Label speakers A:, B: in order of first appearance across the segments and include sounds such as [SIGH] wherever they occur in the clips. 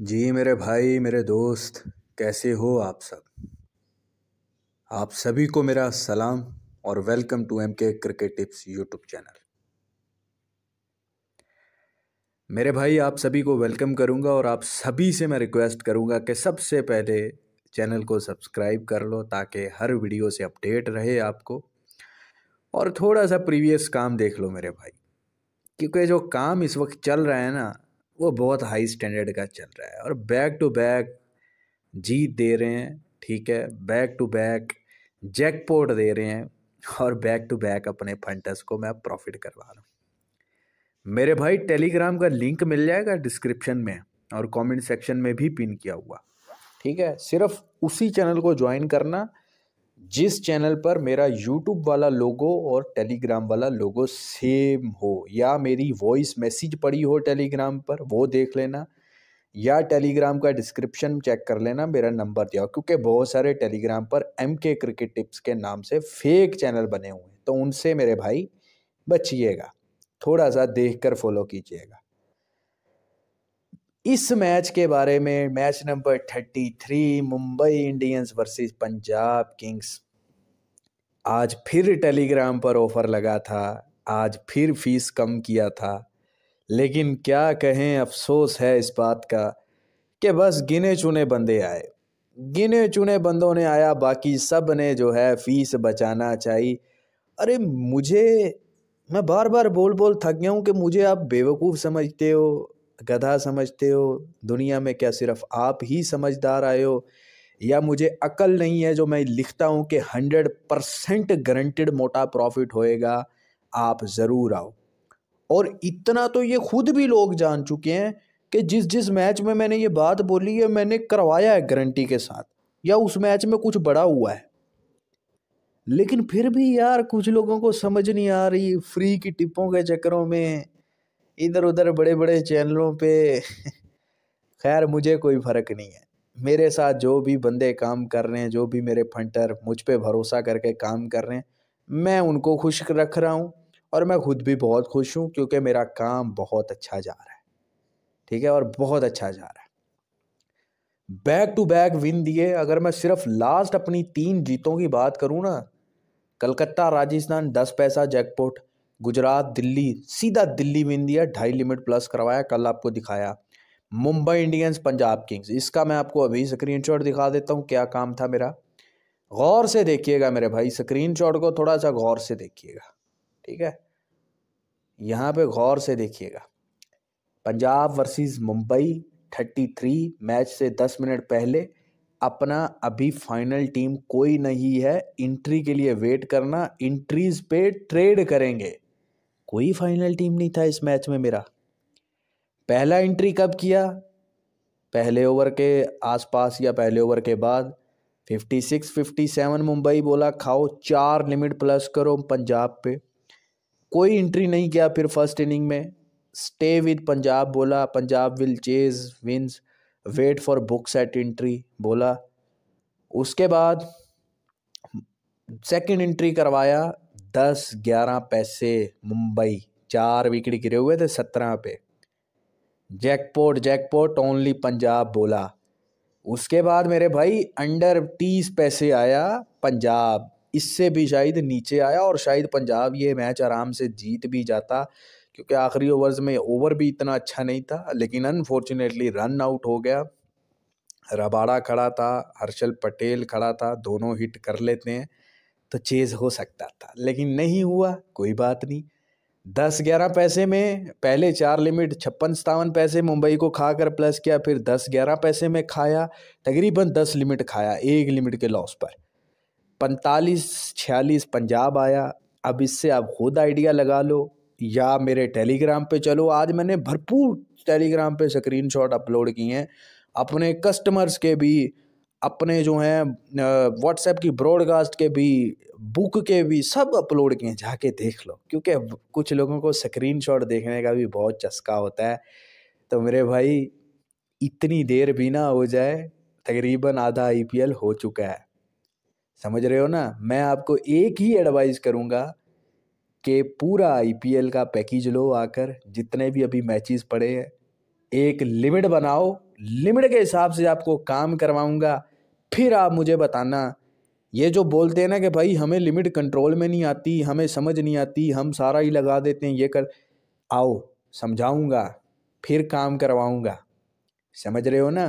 A: जी मेरे भाई मेरे दोस्त कैसे हो आप सब आप सभी को मेरा सलाम और welcome to M K cricket tips YouTube channel मेरे भाई आप सभी को वेलकम करूंगा और आप सभी से मैं रिक्वेस्ट करूंगा कि सबसे पहले चैनल को सब्सक्राइब कर लो ताकि हर वीडियो से अपडेट रहे आपको और थोड़ा सा प्रीवियस काम देख लो मेरे भाई क्योंकि जो काम इस वक्त चल रहा है ना वो बहुत हाई स्टैंडर्ड का चल रहा है और बैक टू बैक जीत दे रहे हैं ठीक है बैक टू बैक जैकपोर्ट दे रहे हैं और बैक टू बैक अपने फंडस को मैं प्रॉफिट करवा रहा हूँ मेरे भाई टेलीग्राम का लिंक मिल जाएगा डिस्क्रिप्शन में और कमेंट सेक्शन में भी पिन किया हुआ ठीक है सिर्फ उसी चैनल को ज्वाइन करना जिस चैनल पर मेरा यूट्यूब वाला लोगो और टेलीग्राम वाला लोगो सेम हो या मेरी वॉइस मैसेज पड़ी हो टेलीग्राम पर वो देख लेना या टेलीग्राम का डिस्क्रिप्शन चेक कर लेना मेरा नंबर दिया क्योंकि बहुत सारे टेलीग्राम पर एम के क्रिकेट टिप्स के नाम से फेक चैनल बने हुए हैं तो उनसे मेरे भाई बचिएगा थोड़ा सा देख कर फॉलो कीजिएगा इस मैच के बारे में match number thirty three Mumbai Indians versus Punjab Kings आज फिर टेलीग्राम पर ऑफर लगा था आज फिर फीस कम किया था लेकिन क्या कहें अफसोस है इस बात का कि बस गिने चुने बंदे आए गिने चुने बंदों ने आया बाकी सब ने जो है फीस बचाना चाहिए अरे मुझे मैं बार बार बोल बोल थक गया हूँ कि मुझे आप बेवकूफ़ समझते हो गधा समझते हो दुनिया में क्या सिर्फ आप ही समझदार आए हो या मुझे अकल नहीं है जो मैं लिखता हूँ कि हंड्रेड परसेंट गारंटेड मोटा प्रॉफिट होएगा आप ज़रूर आओ और इतना तो ये खुद भी लोग जान चुके हैं कि जिस जिस मैच में मैंने ये बात बोली है मैंने करवाया है गारंटी के साथ या उस मैच में कुछ बड़ा हुआ है लेकिन फिर भी यार कुछ लोगों को समझ नहीं आ रही फ्री की टिप्पों के चक्करों में इधर उधर बड़े बड़े चैनलों पे [LAUGHS] खैर मुझे कोई फ़र्क नहीं है मेरे साथ जो भी बंदे काम कर रहे हैं जो भी मेरे फंटर मुझ पे भरोसा करके काम कर रहे हैं मैं उनको खुश रख रहा हूँ और मैं खुद भी बहुत खुश हूँ क्योंकि मेरा काम बहुत अच्छा जा रहा है ठीक है और बहुत अच्छा जा रहा है बैक टू बैक विन दिए अगर मैं सिर्फ लास्ट अपनी तीन जीतों की बात करूँ ना कलकत्ता राजस्थान दस पैसा जैकपॉट गुजरात दिल्ली सीधा दिल्ली में दिया ढाई लिमिट प्लस करवाया कल आपको दिखाया मुंबई इंडियंस पंजाब किंग्स इसका मैं आपको अभी स्क्रीन दिखा देता हूँ क्या काम था मेरा गौर से देखिएगा मेरे भाई स्क्रीन को थोड़ा सा गौर से देखिएगा ठीक है यहाँ पे गौर से देखिएगा पंजाब वर्सेस मुंबई 33 मैच से 10 मिनट पहले अपना अभी फाइनल टीम कोई नहीं है इंट्री के लिए वेट करना इंट्रीज पे ट्रेड करेंगे कोई फाइनल टीम नहीं था इस मैच में मेरा पहला एंट्री कब किया पहले ओवर के आसपास या पहले ओवर के बाद 56 57 मुंबई बोला खाओ चार लिमिट प्लस करो पंजाब पे कोई एंट्री नहीं किया फिर फर्स्ट इनिंग में स्टे विद पंजाब बोला Punjab will chase wins wait for books at entry बोला उसके बाद सेकंड एंट्री करवाया दस ग्यारह पैसे मुंबई चार विकेट गिरे हुए थे सत्रह पे जैकपोट जैकपोट ओनली पंजाब बोला उसके बाद मेरे भाई अंडर तीस पैसे आया पंजाब इससे भी शायद नीचे आया और शायद पंजाब ये मैच आराम से जीत भी जाता क्योंकि आखिरी ओवर्स में ओवर भी इतना अच्छा नहीं था लेकिन अनफॉर्चुनेटली रन आउट हो गया रबाड़ा खड़ा था हर्षल पटेल खड़ा था दोनों हिट कर लेते हैं तो चेज़ हो सकता था लेकिन नहीं हुआ कोई बात नहीं दस ग्यारह पैसे में पहले चार लिमिट छप्पन सतावन पैसे मुंबई को खा कर प्लस किया फिर दस ग्यारह पैसे में खाया तकरीबन दस लिमिट खाया एक लिमिट के लॉस पर पैंतालीस छियालीस पंजाब आया अब इससे आप खुद आइडिया लगा लो या मेरे टेलीग्राम पे चलो आज मैंने भरपूर टेलीग्राम पे स्क्रीनशॉट अपलोड किए हैं अपने कस्टमर्स के भी अपने जो हैं व्हाट्सएप की ब्रॉडकास्ट के भी बुक के भी सब अपलोड किए जाके देख लो क्योंकि कुछ लोगों को स्क्रीन देखने का भी बहुत चस्का होता है तो मेरे भाई इतनी देर भी ना हो जाए तकरीबन आधा आई e हो चुका है समझ रहे हो ना मैं आपको एक ही एडवाइस करूँगा कि पूरा आई e का पैकेज लो आकर जितने भी अभी मैचेस पड़े हैं एक लिमिट बनाओ लिमिट के हिसाब से आपको काम करवाऊंगा फिर आप मुझे बताना ये जो बोलते हैं ना कि भाई हमें लिमिट कंट्रोल में नहीं आती हमें समझ नहीं आती हम सारा ही लगा देते हैं ये कर आओ समझाऊंगा फिर काम करवाऊंगा समझ रहे हो ना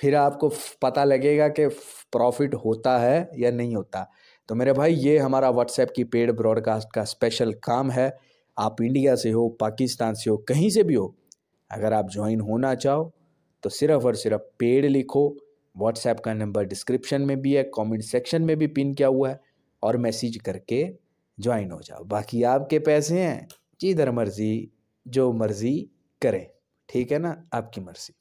A: फिर आपको पता लगेगा कि प्रॉफिट होता है या नहीं होता तो मेरे भाई ये हमारा व्हाट्सएप की पेड ब्रॉडकास्ट का स्पेशल काम है आप इंडिया से हो पाकिस्तान से हो कहीं से भी हो अगर आप ज्वाइन होना चाहो तो सिर्फ और सिर्फ पेड लिखो व्हाट्सएप का नंबर डिस्क्रिप्शन में भी है कमेंट सेक्शन में भी पिन किया हुआ है और मैसेज करके ज्वाइन हो जाओ बाकी आपके पैसे हैं जिधर मर्ज़ी जो मर्ज़ी करें ठीक है ना आपकी मर्ज़ी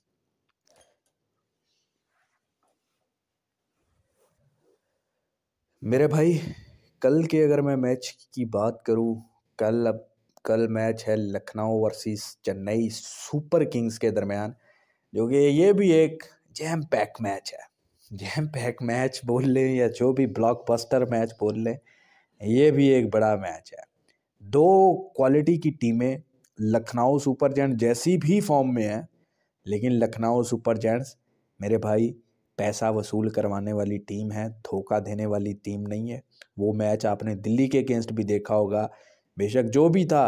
A: मेरे भाई कल के अगर मैं मैच की बात करूं कल अब कल मैच है Lucknow versus Chennai Super Kings के दरमियान जो कि ये भी एक जैम पैक मैच है जैम पैक मैच बोल लें या जो भी ब्लॉकबस्टर मैच बोल लें ये भी एक बड़ा मैच है दो क्वालिटी की टीमें लखनऊ सुपर जेंट्स जैसी भी फॉर्म में है लेकिन लखनऊ सुपर जेंट्स मेरे भाई पैसा वसूल करवाने वाली टीम है धोखा देने वाली टीम नहीं है वो मैच आपने दिल्ली के अगेंस्ट भी देखा होगा बेशक जो भी था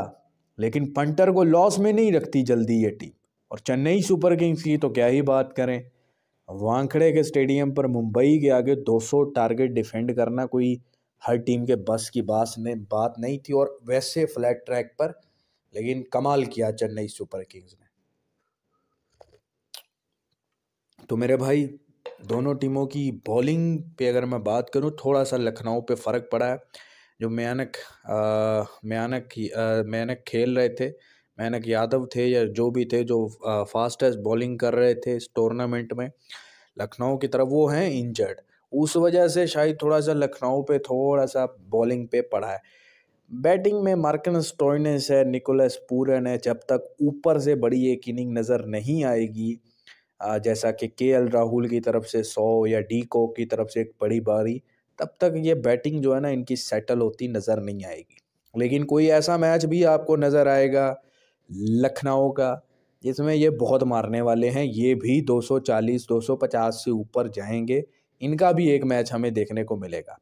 A: लेकिन पंटर को लॉस में नहीं रखती जल्दी ये टीम और चेन्नई सुपर किंग्स की तो क्या ही बात करें वांखड़े के स्टेडियम पर मुंबई के आगे 200 टारगेट डिफेंड करना कोई हर टीम के बस की बात ने बात नहीं थी और वैसे फ्लैट ट्रैक पर लेकिन कमाल किया चेन्नई सुपर किंग्स ने तो मेरे भाई दोनों टीमों की बॉलिंग पे अगर मैं बात करूं थोड़ा सा लखनऊ पे फ़र्क पड़ा है जो मयानक मयानक मयानक खेल रहे थे मैनक यादव थे या जो भी थे जो फास्टेस्ट बॉलिंग कर रहे थे इस टूर्नामेंट में लखनऊ की तरफ वो हैं इंजर्ड उस वजह से शायद थोड़ा सा लखनऊ पे थोड़ा सा बॉलिंग पे पड़ा है बैटिंग में मार्किन स्टोइनिस है निकोलस पूरन है जब तक ऊपर से बड़ी एक इनिंग नज़र नहीं आएगी जैसा कि के एल राहुल की तरफ से सौ या डी को की तरफ से एक बड़ी बारी तब तक ये बैटिंग जो है ना इनकी सेटल होती नज़र नहीं आएगी लेकिन कोई ऐसा मैच भी आपको नज़र आएगा लखनऊ का जिसमें ये बहुत मारने वाले हैं ये भी 240 250 से ऊपर जाएंगे इनका भी एक मैच हमें देखने को मिलेगा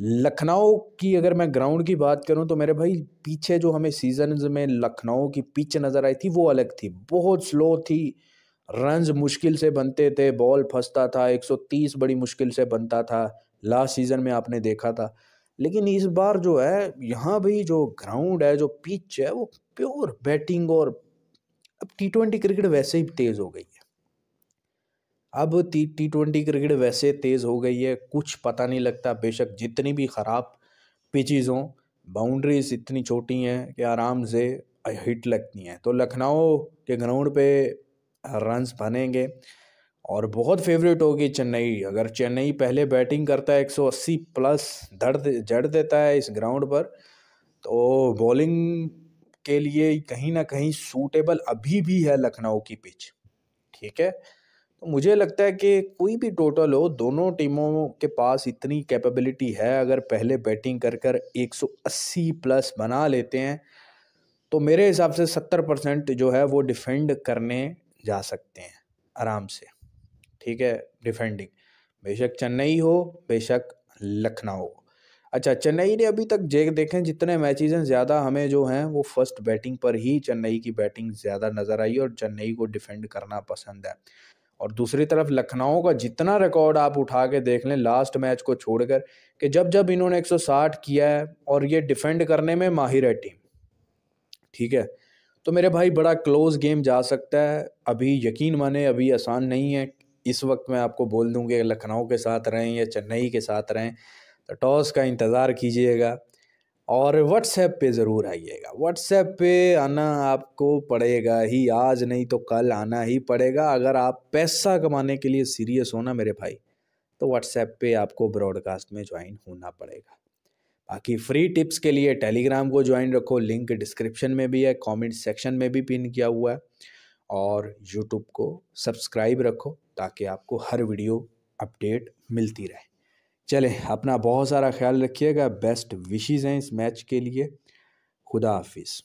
A: लखनऊ की अगर मैं ग्राउंड की बात करूं तो मेरे भाई पीछे जो हमें सीजन में लखनऊ की पिच नज़र आई थी वो अलग थी बहुत स्लो थी रन्स मुश्किल से बनते थे बॉल फंसता था 130 बड़ी मुश्किल से बनता था लास्ट सीज़न में आपने देखा था लेकिन इस बार जो है यहाँ भी जो ग्राउंड है जो पिच है वो प्योर बैटिंग और अब टी ट्वेंटी क्रिकेट वैसे ही तेज़ हो गई है अब टी टी ट्वेंटी क्रिकेट वैसे तेज़ हो गई है कुछ पता नहीं लगता बेशक जितनी भी ख़राब पिचेज़ हों बाउंड्रीज इतनी छोटी हैं कि आराम से हिट लगती हैं तो लखनऊ के ग्राउंड पे रन्स बनेंगे और बहुत फेवरेट होगी चेन्नई अगर चेन्नई पहले बैटिंग करता है 180 प्लस दर्द जड़ देता है इस ग्राउंड पर तो बॉलिंग के लिए कहीं ना कहीं सूटेबल अभी भी है लखनऊ की पिच ठीक है तो मुझे लगता है कि कोई भी टोटल हो दोनों टीमों के पास इतनी कैपेबिलिटी है अगर पहले बैटिंग कर कर 180 प्लस बना लेते हैं तो मेरे हिसाब से 70 परसेंट जो है वो डिफेंड करने जा सकते हैं आराम से ठीक है डिफेंडिंग बेशक चेन्नई हो बेशक लखनऊ हो अच्छा चेन्नई ने अभी तक जे देखें जितने मैचेज हैं ज़्यादा हमें जो हैं वो फर्स्ट बैटिंग पर ही चेन्नई की बैटिंग ज़्यादा नज़र आई और चेन्नई को डिफेंड करना पसंद है और दूसरी तरफ लखनऊ का जितना रिकॉर्ड आप उठा के देख लें लास्ट मैच को छोड़कर कि जब जब इन्होंने 160 किया है और ये डिफेंड करने में माहिर है टीम ठीक है तो मेरे भाई बड़ा क्लोज गेम जा सकता है अभी यकीन माने अभी आसान नहीं है इस वक्त मैं आपको बोल दूँगी लखनऊ के साथ रहें या चेन्नई के साथ रहें तो टॉस का इंतज़ार कीजिएगा और व्हाट्सएप पे ज़रूर आइएगा व्हाट्सएप पे आना आपको पड़ेगा ही आज नहीं तो कल आना ही पड़ेगा अगर आप पैसा कमाने के लिए सीरियस हो ना मेरे भाई तो व्हाट्सएप पे आपको ब्रॉडकास्ट में ज्वाइन होना पड़ेगा बाकी फ्री टिप्स के लिए टेलीग्राम को ज्वाइन रखो लिंक डिस्क्रिप्शन में भी है कमेंट सेक्शन में भी पिन किया हुआ है और यूट्यूब को सब्सक्राइब रखो ताकि आपको हर वीडियो अपडेट मिलती रहे चलें अपना बहुत सारा ख्याल रखिएगा बेस्ट विशेज़ हैं इस मैच के लिए खुदा हाफिज़